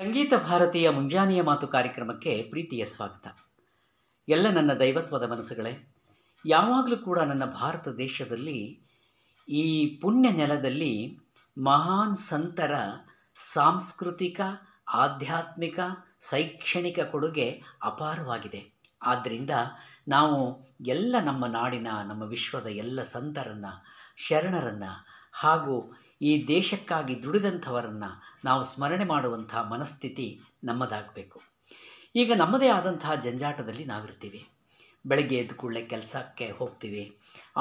ಸಂಗೀತ ಭಾರತೀಯ ಮುಂಜಾನೆಯ ಮಾತು ಕಾರ್ಯಕ್ರಮಕ್ಕೆ ಪ್ರೀತಿಯ ಸ್ವಾಗತ ಎಲ್ಲ ನನ್ನ ದೈವತ್ವದ ಮನಸ್ಸುಗಳೇ ಯಾವಾಗಲೂ ಕೂಡ ನನ್ನ ಭಾರತ ದೇಶದಲ್ಲಿ ಈ ಪುಣ್ಯ ನೆಲದಲ್ಲಿ ಮಹಾನ್ ಸಂತರ ಸಾಂಸ್ಕೃತಿಕ ಆಧ್ಯಾತ್ಮಿಕ ಶೈಕ್ಷಣಿಕ ಕೊಡುಗೆ ಅಪಾರವಾಗಿದೆ ಆದ್ದರಿಂದ ನಾವು ಎಲ್ಲ ನಮ್ಮ ನಾಡಿನ ನಮ್ಮ ವಿಶ್ವದ ಎಲ್ಲ ಸಂತರನ್ನು ಶರಣರನ್ನು ಹಾಗೂ ಈ ದೇಶಕ್ಕಾಗಿ ದುಡಿದಂಥವರನ್ನು ನಾವು ಸ್ಮರಣೆ ಮಾಡುವಂಥ ಮನಸ್ಥಿತಿ ನಮ್ಮದಾಗಬೇಕು ಈಗ ನಮ್ಮದೇ ಆದಂತಹ ಜಂಜಾಟದಲ್ಲಿ ನಾವಿರ್ತೀವಿ ಬೆಳಗ್ಗೆ ಎದ್ದು ಕೂಡಲೇ ಕೆಲಸಕ್ಕೆ ಹೋಗ್ತೀವಿ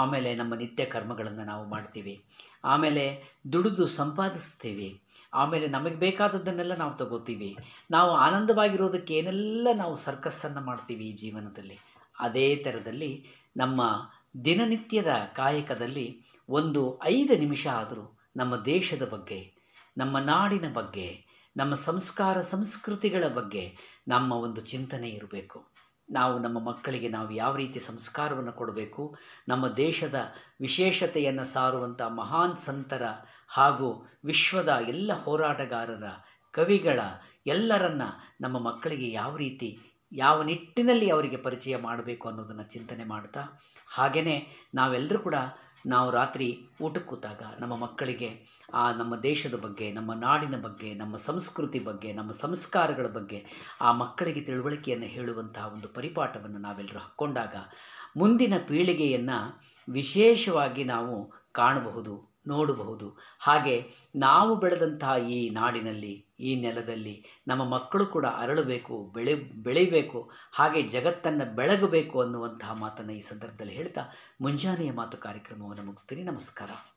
ಆಮೇಲೆ ನಮ್ಮ ನಿತ್ಯ ಕರ್ಮಗಳನ್ನು ನಾವು ಮಾಡ್ತೀವಿ ಆಮೇಲೆ ದುಡಿದು ಸಂಪಾದಿಸ್ತೀವಿ ಆಮೇಲೆ ನಮಗೆ ಬೇಕಾದದ್ದನ್ನೆಲ್ಲ ನಾವು ತಗೋತೀವಿ ನಾವು ಆನಂದವಾಗಿರೋದಕ್ಕೆ ಏನೆಲ್ಲ ನಾವು ಸರ್ಕಸ್ಸನ್ನು ಮಾಡ್ತೀವಿ ಈ ಜೀವನದಲ್ಲಿ ಅದೇ ಥರದಲ್ಲಿ ನಮ್ಮ ದಿನನಿತ್ಯದ ಕಾಯಕದಲ್ಲಿ ಒಂದು ಐದು ನಿಮಿಷ ಆದರೂ ನಮ್ಮ ದೇಶದ ಬಗ್ಗೆ ನಮ್ಮ ನಾಡಿನ ಬಗ್ಗೆ ನಮ್ಮ ಸಂಸ್ಕಾರ ಸಂಸ್ಕೃತಿಗಳ ಬಗ್ಗೆ ನಮ್ಮ ಒಂದು ಚಿಂತನೆ ಇರಬೇಕು ನಾವು ನಮ್ಮ ಮಕ್ಕಳಿಗೆ ನಾವು ಯಾವ ರೀತಿ ಸಂಸ್ಕಾರವನ್ನು ಕೊಡಬೇಕು ನಮ್ಮ ದೇಶದ ವಿಶೇಷತೆಯನ್ನು ಸಾರುವಂಥ ಮಹಾನ್ ಸಂತರ ಹಾಗೂ ವಿಶ್ವದ ಎಲ್ಲ ಹೋರಾಟಗಾರರ ಕವಿಗಳ ಎಲ್ಲರನ್ನ ನಮ್ಮ ಮಕ್ಕಳಿಗೆ ಯಾವ ರೀತಿ ಯಾವ ನಿಟ್ಟಿನಲ್ಲಿ ಅವರಿಗೆ ಪರಿಚಯ ಮಾಡಬೇಕು ಅನ್ನೋದನ್ನು ಚಿಂತನೆ ಮಾಡ್ತಾ ಹಾಗೆಯೇ ನಾವೆಲ್ಲರೂ ಕೂಡ ನಾವು ರಾತ್ರಿ ಊಟಕ್ಕೆ ಕೂತಾಗ ನಮ್ಮ ಮಕ್ಕಳಿಗೆ ಆ ನಮ್ಮ ದೇಶದ ಬಗ್ಗೆ ನಮ್ಮ ನಾಡಿನ ಬಗ್ಗೆ ನಮ್ಮ ಸಂಸ್ಕೃತಿ ಬಗ್ಗೆ ನಮ್ಮ ಸಂಸ್ಕಾರಗಳ ಬಗ್ಗೆ ಆ ಮಕ್ಕಳಿಗೆ ತಿಳುವಳಿಕೆಯನ್ನು ಹೇಳುವಂತಹ ಒಂದು ಪರಿಪಾಠವನ್ನು ನಾವೆಲ್ಲರೂ ಹಾಕ್ಕೊಂಡಾಗ ಮುಂದಿನ ಪೀಳಿಗೆಯನ್ನು ವಿಶೇಷವಾಗಿ ನಾವು ಕಾಣಬಹುದು ನೋಡಬಹುದು ಹಾಗೆ ನಾವು ಬೆಳೆದಂತಹ ಈ ನಾಡಿನಲ್ಲಿ ಈ ನೆಲದಲ್ಲಿ ನಮ್ಮ ಮಕ್ಕಳು ಕೂಡ ಅರಳಬೇಕು ಬೆಳೆ ಬೆಳೀಬೇಕು ಹಾಗೆ ಜಗತ್ತನ್ನು ಬೆಳಗಬೇಕು ಅನ್ನುವಂತಹ ಮಾತನ್ನು ಈ ಸಂದರ್ಭದಲ್ಲಿ ಹೇಳ್ತಾ ಮುಂಜಾನೆಯ ಮಾತು ಕಾರ್ಯಕ್ರಮವನ್ನು ಮುಗಿಸ್ತೀನಿ ನಮಸ್ಕಾರ